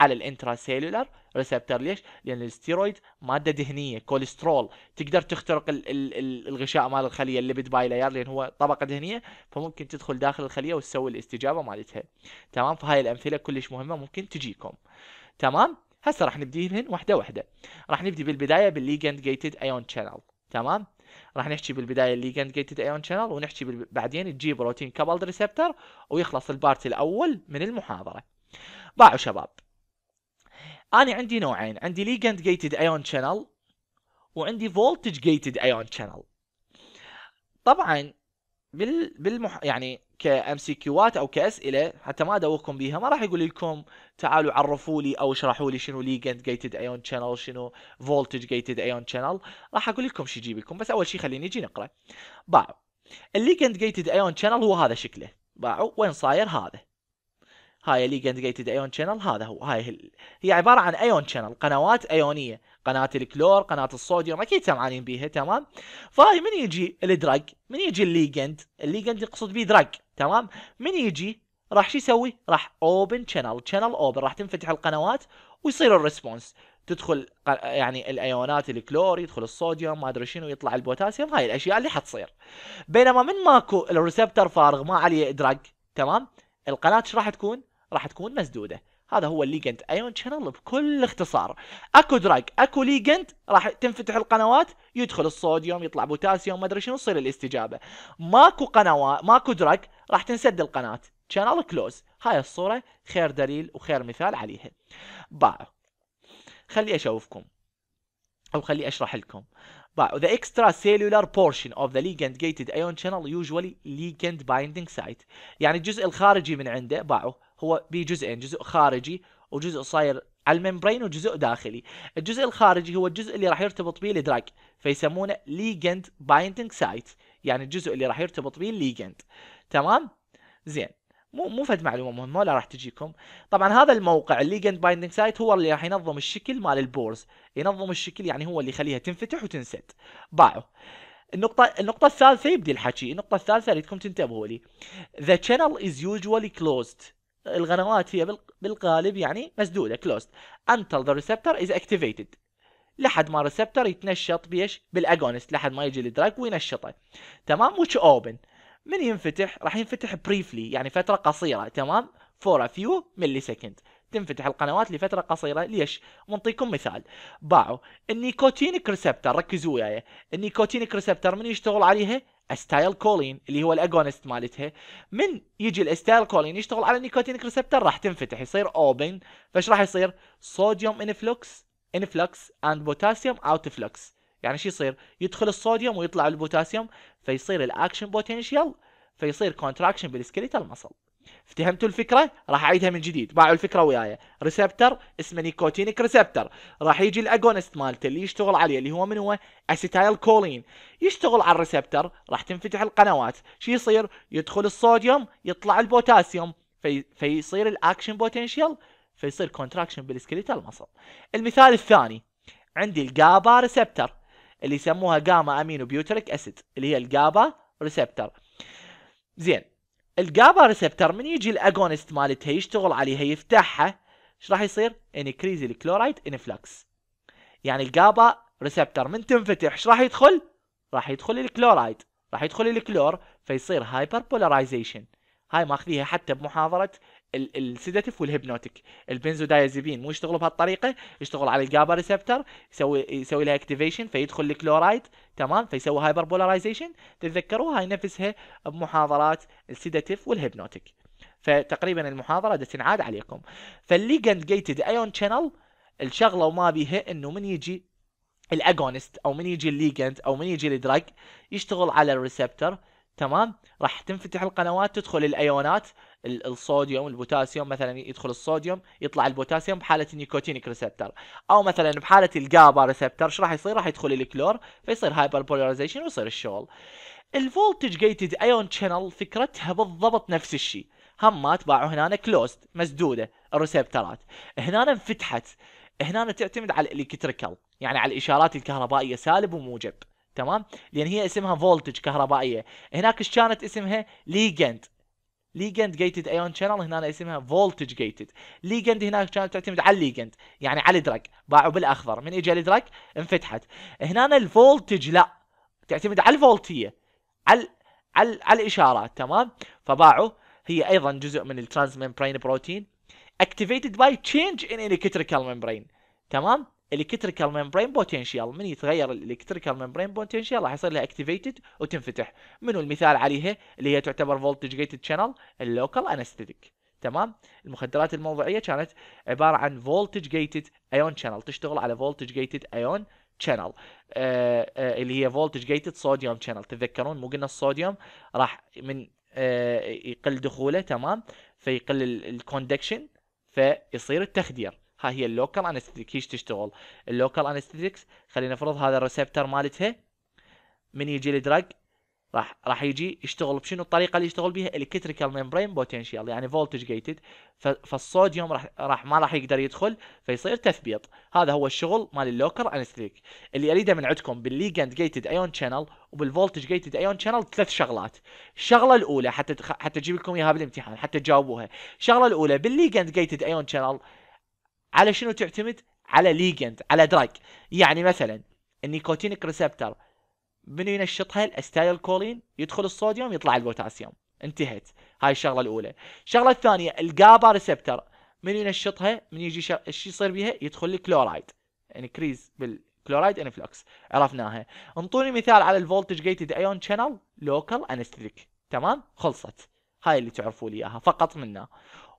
على الانترا سيلولار ريسبتر ليش؟ لان الستيرويد ماده دهنيه كوليسترول تقدر تخترق ال ال ال الغشاء مال الخليه الليبيد باي لاير لان هو طبقه دهنيه فممكن تدخل داخل الخليه وتسوي الاستجابه مالتها تمام فهاي الامثله كلش مهمه ممكن تجيكم تمام هسه راح نبديهن وحده وحده راح نبدي بالبدايه بالليجند جيتد ايون شانل تمام راح نحكي بالبدايه الليجند جيتد ايون شانل ونحكي بعدين تجي بروتين كابلد ريسبتر ويخلص البارت الاول من المحاضره باعوا شباب انا عندي نوعين عندي ليجند جيتد ايون شانل وعندي فولتج جيتد ايون شانل طبعا بال بالمح... يعني كام سي كيوات او كاسئله حتى ما ادوقكم بيها ما راح يقول لكم تعالوا عرفوا لي او اشرحوا لي شنو ليجند جيتد ايون شانل شنو فولتج جيتد ايون شانل راح اقول لكم شو يجيب لكم بس اول شيء خليني نجي نقرا باعوا الليجند جيتد ايون شانل هو هذا شكله باعوا وين صاير هذا هاي الليجند جيتد ايون شانل هذا هو هاي هي عباره عن ايون شانل قنوات ايونيه قناه الكلور قناه الصوديوم اكيد سمعانين بيها تمام فهاي من يجي الدرج من يجي الليجند الليجند يقصد بيه درج تمام من يجي راح شو يسوي راح اوبن شانل شانل اوبن راح تنفتح القنوات ويصير الريسبونس تدخل يعني الايونات الكلور يدخل الصوديوم ما ادري شنو يطلع البوتاسيوم هاي الاشياء اللي حتصير بينما من ماكو الريسبتر فارغ ما عليه دراج تمام القناه ايش راح تكون راح تكون مسدوده هذا هو الليجند ايون شانل بكل اختصار اكو دراج اكو ليجند راح تنفتح القنوات يدخل الصوديوم يطلع بوتاسيوم ما ادري شنو تصير الاستجابه ماكو قنوات ماكو دراج راح تنسد القناه شانل كلوز هاي الصوره خير دليل وخير مثال عليها باع خلي اشوفكم او خلي اشرح لكم باع اكسترا سيلولار بورشن اوف ذا ليجند جيتد ايون شانل يوجوالي ليجند بايندينج سايت يعني الجزء الخارجي من عنده باعوا هو بجزئين جزء خارجي وجزء صاير على الممبرين وجزء داخلي الجزء الخارجي هو الجزء اللي راح يرتبط به الدراج فيسمونه ليجند بايندنج سايت يعني الجزء اللي راح يرتبط به الليجند تمام زين مو مو فد معلومه مهمه ولا راح تجيكم طبعا هذا الموقع الليجند بايندنج سايت هو اللي راح ينظم الشكل مال البورز ينظم الشكل يعني هو اللي يخليها تنفتح وتنسد باعه النقطة النقطة الثالثة يبدي الحكي، النقطة الثالثة اريدكم تنتبهوا لي. The channel is usually closed الغنوات فيها بالغالب يعني مسدوده closed until the receptor is activated لحد ما الريسبتر يتنشط بيش بالاجونست لحد ما يجي الدراج وينشطه تمام which open من ينفتح راح ينفتح بريفلي يعني فتره قصيره تمام for a few milliseconds تنفتح القنوات لفتره قصيره ليش منطيكم مثال باعوا النيكوتينيك ريسبتر ركزوا وياي النيكوتينيك ريسبتر من يشتغل عليها استايل كولين اللي هو الاجونست مالتها من يجي الاستايل كولين يشتغل على النيكوتينيك ريسبتر راح تنفتح يصير اوبن فايش راح يصير صوديوم انفلوكس انفلوكس اند بوتاسيوم اوت فلوكس يعني شو يصير يدخل الصوديوم ويطلع البوتاسيوم فيصير الاكشن بوتنشال فيصير كونتراكشن بالسكيليتال مصل افتهمتوا الفكره راح اعيدها من جديد باعوا الفكره وياي ريسبتر اسمه نيكوتينيك ريسبتر راح يجي الاجونست مالته اللي يشتغل عليه اللي هو من هو اسيتايل كولين يشتغل على الريسبتر راح تنفتح القنوات شو يصير يدخل الصوديوم يطلع البوتاسيوم في... فيصير الاكشن بوتنشال فيصير كونتراكشن بالسكليتال مصل المثال الثاني عندي الجابا ريسبتر اللي يسموها جاما امينو بيوتريك اسيد اللي هي الجابا ريسبتر زين الجابا ريسبتر من يجي الاجونست مالتها يشتغل عليها يفتحها ايش راح يصير؟ انكريز الكلورايد انفلكس يعني الجابا ريسبتر من تنفتح ايش راح يدخل؟ راح يدخل الكلورايد راح يدخل الكلور فيصير هايبر بولاريزيشن هاي ماخذيها حتى بمحاضره السيداتيف والهيبنوتيك البنزودايازيبين مو يشتغلوا بهالطريقه يشتغل على الجابا ريسبتر يسوي يسوي لها اكتيفيشن فيدخل الكلورايد تمام فيسوي هايبر بولرايزيشن تتذكروها هاي نفسها بمحاضرات السيداتيف والهيبنوتيك فتقريبا المحاضره دا تنعاد عليكم فالليجند جيتد ايون شانل الشغله وما بيها انه من يجي الاجونست او من يجي الليجند او من يجي الدراج يشتغل على الريسبتر تمام راح تنفتح القنوات تدخل الايونات الصوديوم البوتاسيوم مثلا يدخل الصوديوم يطلع البوتاسيوم بحاله النيكوتينيك ريسبتر او مثلا بحاله الجابا ريسبتر ايش راح يصير راح يدخل الكلور فيصير هايبر بولاريزيشن ويصير الشغل الفولتج جيتد ايون شانل فكرتها بالضبط نفس الشيء همات باعوا هنا كلوزد مسدوده الريسبترات هنا انفتحت هنا تعتمد على الالكتريكال يعني على الاشارات الكهربائيه سالب وموجب تمام لان هي اسمها فولتج كهربائيه هناك كانت اسمها ليجند ليجند جيتد ايون شانل هنا اسمها فولتج جيتد ليجند هناك كانت تعتمد على الليجند يعني على الدرك باعوا بالاخضر من اجى الدرك انفتحت هنا الفولتج لا تعتمد على الفولتيه على على على الاشارات تمام فباعوا هي ايضا جزء من الترانس ممبرين بروتين اكتيفيتد باي تشينج ان الكتريكال membrane تمام الكتريكال ممبرين بوتنشال من يتغير الالكتريكال ممبرين بوتنشال راح يصير لها اكتيفيتد وتنفتح منو المثال عليها اللي هي تعتبر فولتج جيتد شانل اللوكال انستيتيك تمام المخدرات الموضعيه كانت عباره عن فولتج جيتد ايون شانل تشتغل على فولتج جيتد ايون شانل اللي هي فولتج جيتد صوديوم شانل تتذكرون مو قلنا الصوديوم راح من آه، يقل دخوله تمام فيقل الكوندكشن فيصير التخدير ها هي اللوكال انستيك ايش تشتغل اللوكال انستيكس خلينا نفرض هذا الريسبتر مالتها من يجي الدرج راح راح يجي يشتغل بشنو الطريقه اللي يشتغل بها الكتريكال ميمبرين بوتنشال يعني فولتج جيتد فالصوديوم راح راح ما راح يقدر يدخل فيصير تثبيط هذا هو الشغل مال اللوكر انستيك اللي اريده من عندكم بالليجند جيتد ايون شانل وبالفولتج جيتد ايون شانل ثلاث شغلات الشغله الاولى حتى حتى اجيب لكم اياها بالامتحان حتى تجاوبوها الشغله الاولى بالليجند جيتد ايون شانل على شنو تعتمد؟ على ليجند على دراج يعني مثلا النيكوتينيك ريسبتر من ينشطها؟ الاستايل كولين يدخل الصوديوم يطلع البوتاسيوم انتهت هاي الشغله الاولى الشغله الثانيه الجابا ريسبتر من ينشطها من يجي شا... ايش يصير بيها يدخل الكلورايد انكريز يعني بالكلورايد انفلوكس عرفناها انطوني مثال على الفولتج جيتد ايون شانل لوكال انستيك تمام خلصت هاي اللي تعرفوا لي اياها فقط منها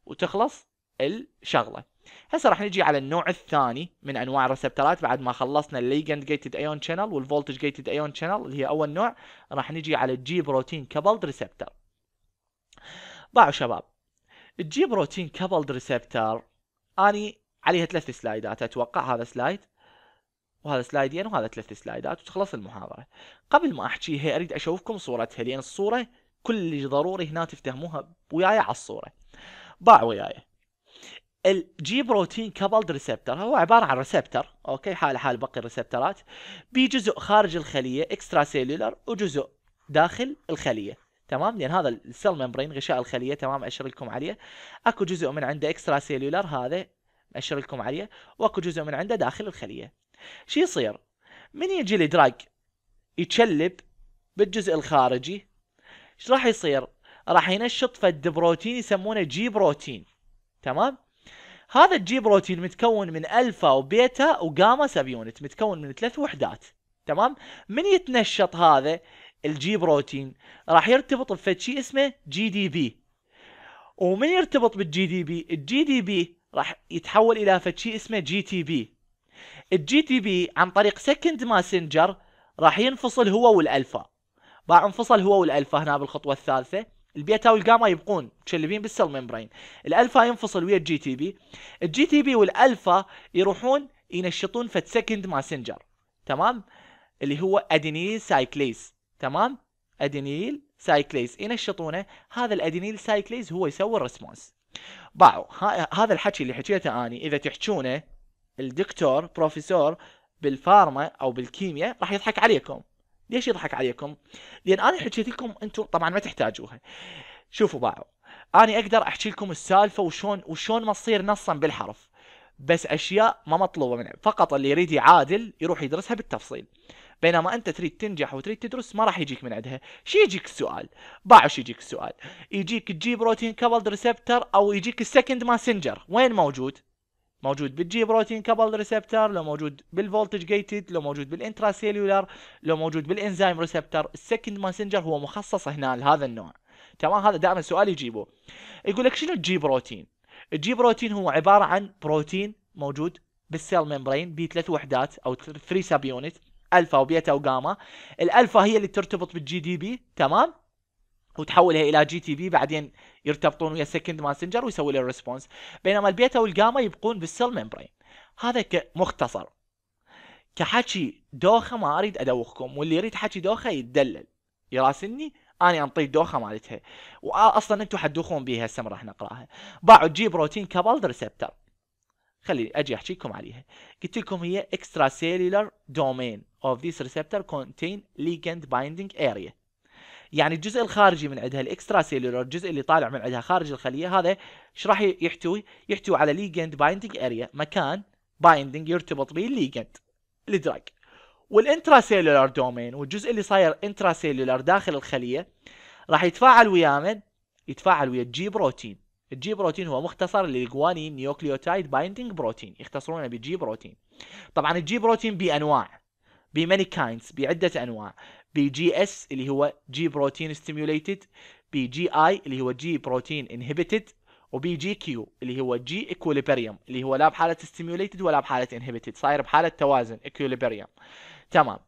وتخلص الشغله هسه راح نجي على النوع الثاني من انواع الريسبترات بعد ما خلصنا الليجند جيتد ايون شانل والفولتج جيتد ايون شانل اللي هي اول نوع راح نجي على الجي بروتين كابلد ريسبتر باعوا شباب الجي بروتين كابلد ريسبتر اني عليها ثلاث سلايدات اتوقع هذا سلايد وهذا سلايدين يعني وهذا ثلاث سلايدات وتخلص المحاضره قبل ما احكيها اريد اشوفكم صورتها لان الصوره كلش ضروري هنا تفتهموها وياي على الصوره باع وياي الجي بروتين كابلد ريسبتر هو عباره عن ريسبتر اوكي حاله حال باقي الريسبترات بجزء خارج الخليه اكسترا سيلولر وجزء داخل الخليه تمام لان هذا السيل ميمبرين غشاء الخليه تمام اشر لكم عليه اكو جزء من عنده اكسترا سيلولر هذا اشر لكم عليه واكو جزء من عنده داخل الخليه شو يصير من يجي الدراج يتشلب بالجزء الخارجي ايش راح يصير راح ينشط فد بروتين يسمونه جي بروتين تمام هذا الجي بروتين متكون من الفا وبيتا وجاما يونت متكون من ثلاث وحدات تمام من يتنشط هذا الجي بروتين راح يرتبط بفد شيء اسمه جي دي بي ومن يرتبط بالجي دي بي الجي دي بي راح يتحول الى فد شيء اسمه جي تي بي الجي تي بي عن طريق سكند ماسنجر راح ينفصل هو والالفا باع انفصل هو والالفا هنا بالخطوه الثالثه البيتا والجاما يبقون متشلبين بالسيل الالفا ينفصل ويا الجي تي بي الجي تي بي والالفا يروحون ينشطون فت سكند ماسنجر تمام اللي هو ادينيل سايكليز تمام ادينيل سايكليز ينشطونه هذا الادينيل سايكليز هو يسوي الريسبونس باعوا هذا الحكي اللي حكيته اني اذا تحجونه الدكتور بروفيسور بالفارما او بالكيمياء راح يضحك عليكم ليش يضحك عليكم؟ لان انا حكيت لكم انتم طبعا ما تحتاجوها. شوفوا باعوا انا اقدر احكي لكم السالفه وشون وشون ما تصير نصا بالحرف بس اشياء ما مطلوبه منه فقط اللي يريد يعادل يروح يدرسها بالتفصيل بينما انت تريد تنجح وتريد تدرس ما راح يجيك من عندها شي يجيك السؤال باعوا شي يجيك السؤال يجيك تجيب بروتين كابلد ريسبتر او يجيك السكند ماسنجر وين موجود موجود بالجي بروتين كابل ريسبتر لو موجود بالفولتج جيتد لو موجود سيلولار لو موجود بالانزيم ريسبتر السكند ماسنجر هو مخصص هنا لهذا النوع تمام هذا دائما سؤال يجيبه يقول لك شنو الجي بروتين الجي بروتين هو عباره عن بروتين موجود بالسيل ممبرين بثلاث وحدات او 3 سب يونت الفا وبيتا وجاما الالفا هي اللي ترتبط بالجي دي بي تمام وتحولها الى جي تي بي بعدين يرتبطون ويا سكند ماسنجر ويسوي له ريسبونس بينما البيتا والجاما يبقون بالسيل ممبرين هذا كمختصر كحكي دوخه ما اريد ادوخكم واللي يريد حكي دوخه يتدلل يراسلني انا انطيه دوخه مالتها واصلا انتم حتدوخون بيها هسه راح نقراها باعوا جي بروتين كابلد ريسبتر خلي اجي احكيكم عليها قلت لكم هي اكسترا extracellular دومين اوف ذيس ريسبتر كونتين ليجند بايندينج اريا يعني الجزء الخارجي من عندها الاكسترا سيلولر الجزء اللي طالع من عندها خارج الخليه هذا ايش راح يحتوي؟ يحتوي على ليجند بايندنج اريا مكان بايندنج يرتبط به الليجند الدراج والانترا سيلولر دومين والجزء اللي صاير انترا سيلولر داخل الخليه راح يتفاعل ويا من؟ يتفاعل ويا الجي بروتين الجي بروتين هو مختصر للجوانين نيوكليوتايد بايندنج بروتين يختصرونه بالجي بروتين طبعا الجي بروتين بانواع بماني كاينز بعده انواع بي جي اس اللي هو جي بروتين ستيميوليتد بي جي اي اللي هو جي بروتين انهبيتد وبي جي كيو اللي هو جي اكوليبريم اللي هو لا بحاله ستيميوليتد ولا بحاله انهبيتد صاير بحاله توازن اكوليبريم تمام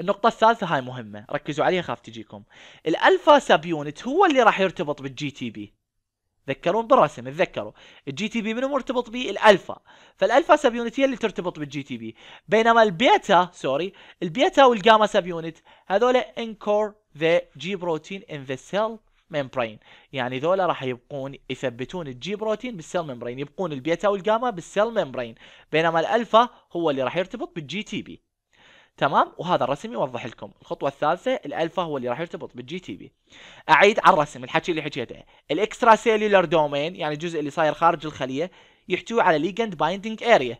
النقطة الثالثة هاي مهمة ركزوا عليها خاف تجيكم الألفا ساب يونت هو اللي راح يرتبط بالجي تي بي تذكرون بالرسم تذكروا الجي تي بي منو مرتبط به الالفا فالالفا سب يونت هي اللي ترتبط بالجي تي بي بينما البيتا سوري البيتا والجاما سب يونت هذول انكور ذا جي بروتين ان ذا سيل ميمبرين يعني ذولا راح يبقون يثبتون الجي بروتين بالسيل ميمبرين يبقون البيتا والجاما بالسيل ميمبرين بينما الالفا هو اللي راح يرتبط بالجي تي بي تمام وهذا الرسم يوضح لكم الخطوه الثالثه الالفا هو اللي راح يرتبط بالجي تي بي اعيد على الرسم الحكي اللي حكيته الاكسترا سيلولر دومين يعني الجزء اللي صاير خارج الخليه يحتوي على ليجند بايندينج اريا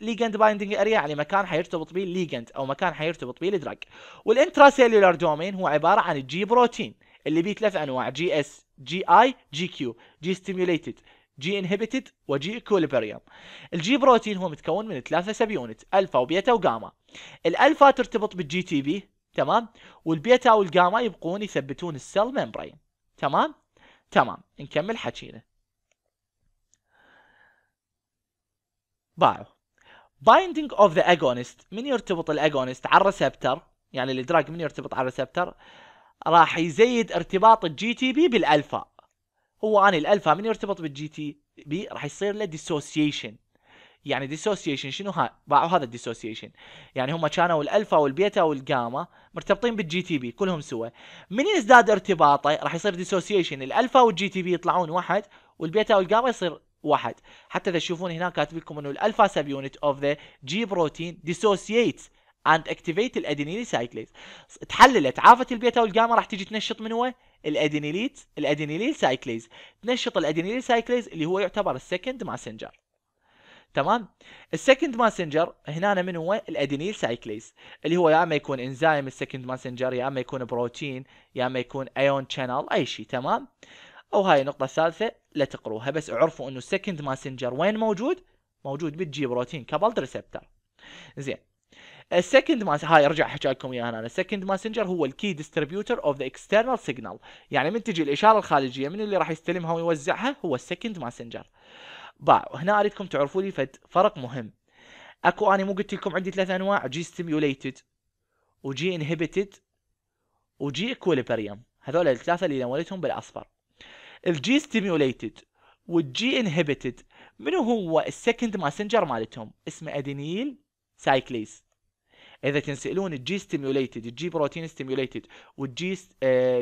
ليجند بايندينج اريا يعني مكان حيرتبط به الليجند او مكان حيرتبط به الدراج والانترا سيلولر دومين هو عباره عن الجي بروتين اللي بيه ثلاث انواع جي اس جي اي جي كيو جي ستيميوليتد جي انهبيتد وجي كوليبريوم الجي بروتين هو متكون من ثلاثه سب يونت الفا وبيتا وجاما الالفا ترتبط بالجي تي بي تمام والبيتا والجاما يبقون يثبتون السيل ممبرين تمام تمام نكمل حكينا باعوا بايندينج اوف ذا اجونست من يرتبط الاجونست على الريسبتر يعني الدراج من يرتبط على الريسبتر راح يزيد ارتباط الجي تي بي بالالفا هو أنا الألفا من يرتبط بالجي تي بي راح يصير له ديسوسيشن يعني ديسوسيشن شنو ها باعوا هذا الديسوسيشن يعني هم كانوا الالفا والبيتا والجاما مرتبطين بالجي تي بي كلهم سوا من يزداد ارتباطه راح يصير ديسوسيشن الالفا والجي تي بي يطلعون واحد والبيتا والجاما يصير واحد حتى اذا تشوفون هنا كاتب لكم انه الالفا سب يونت اوف ذا جي بروتين ديسوسييت اند اكتيفيت الادينيل سايكليز تحللت عافت البيتا والجاما راح تجي تنشط من هو الادينيليت الادينيليل سايكليز تنشط الادينيليل سايكليز اللي هو يعتبر السكند ماسنجر تمام السكند ماسنجر هنا من هو الادينيل سايكليز اللي هو يا اما يكون انزيم السكند ماسنجر يا اما يكون بروتين يا اما يكون ايون شانل اي شيء تمام او هاي النقطه الثالثه لا تقروها بس اعرفوا انه السكند ماسنجر وين موجود موجود بالجي بروتين كابلد ريسبتر زين السكند ما هاي ارجع احكي لكم اياها انا السكند ماسنجر هو الكي ديستريبيوتر اوف ذا اكسترنال سيجنال يعني من تجي الاشاره الخارجيه من اللي راح يستلمها ويوزعها هو السكند ماسنجر باع هنا اريدكم تعرفوا لي فد فرق مهم اكو انا مو قلت لكم عندي ثلاث انواع جي ستيميوليتد وجي انهبيتد وجي اكوليبريم هذول الثلاثه اللي نولتهم بالاصفر الجي ستيميوليتد والجي انهبيتد منو هو السكند ماسنجر مالتهم اسمه ادينيل سايكليز اذا تنسالون الجي ستيميوليتد الجي بروتين ستيميوليتد والجي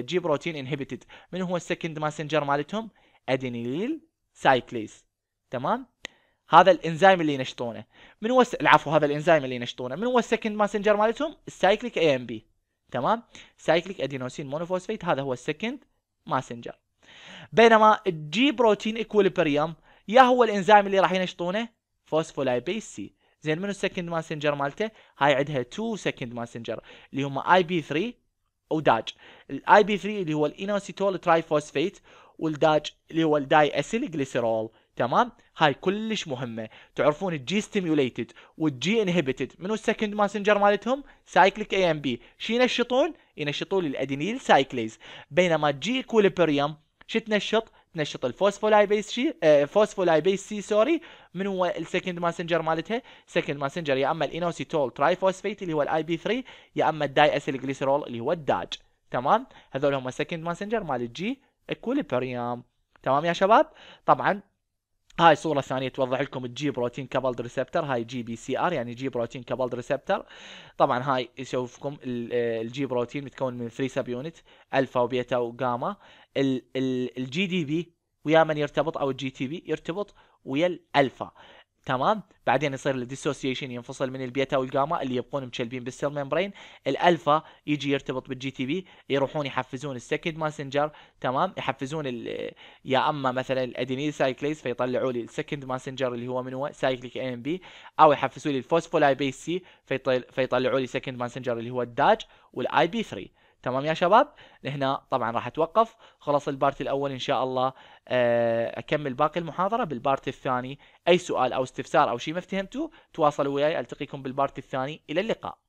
جي بروتين انهبيتد من هو السكند ماسنجر مالتهم ادينيل سايكليز تمام هذا الانزيم اللي ينشطونه من هو العفو هذا الانزيم اللي ينشطونه من هو السكند ماسنجر مالتهم السايكليك اي ام بي تمام سايكليك ادينوسين مونوفوسفيت هذا هو السكند ماسنجر بينما الجي بروتين اكوليبريم يا هو الانزيم اللي راح ينشطونه فوسفولايبيز سي زين منو السكند ماسنجر مالته هاي عندها تو سكند ماسنجر اللي هم اي بي 3 وداج الاي بي 3 اللي هو الانوسيتول ترايفوسفيت والداج اللي هو الداي اسيل جليسرول تمام هاي كلش مهمه تعرفون الجي ستيميوليتد والجي انهبيتد منو السكند ماسنجر مالتهم سايكليك اي ام بي شي ينشطون ينشطون الادينيل سايكليز بينما الجي كوليبريوم شو تنشط تنشط الفوسفولايبيز شي آه فوسفولايبيز سي سوري من هو السكند ماسنجر مالتها سكند ماسنجر يا اما الانوسيتول ترايفوسفيت اللي هو الاي بي 3 يا اما الداي اسيل جليسرول اللي هو الداج تمام هذول هم سكند ماسنجر مال الجي اكوليبريام تمام يا شباب طبعا هاي صورة ثانية توضح لكم الجي بروتين كابلد ريسبتر هاي جي بي سي ار يعني جي بروتين كابلد ريسبتر طبعا هاي يشوفكم الجي بروتين متكون من 3 سب يونت الفا وبيتا وجاما الجي دي بي ويا من يرتبط او الجي تي بي يرتبط ويا الالفا تمام بعدين يصير الديسوسيشن ينفصل من البيتا والجاما اللي يبقون مشلبين بالسيل ممبرين الالفا يجي يرتبط بالجي تي بي يروحون يحفزون السكند ماسنجر تمام يحفزون يا اما مثلا الادينيل سايكليز فيطلعوا لي السكند ماسنجر اللي هو من هو سايكليك ام بي او يحفزوا لي الفوسفولايبيز سي فيطلعوا لي سكند ماسنجر اللي هو الداج والاي بي 3 تمام يا شباب لهنا طبعا راح اتوقف خلص البارت الاول ان شاء الله آه، اكمل باقي المحاضره بالبارت الثاني اي سؤال او استفسار او شيء ما افتهمتوه تواصلوا وياي التقيكم بالبارت الثاني الى اللقاء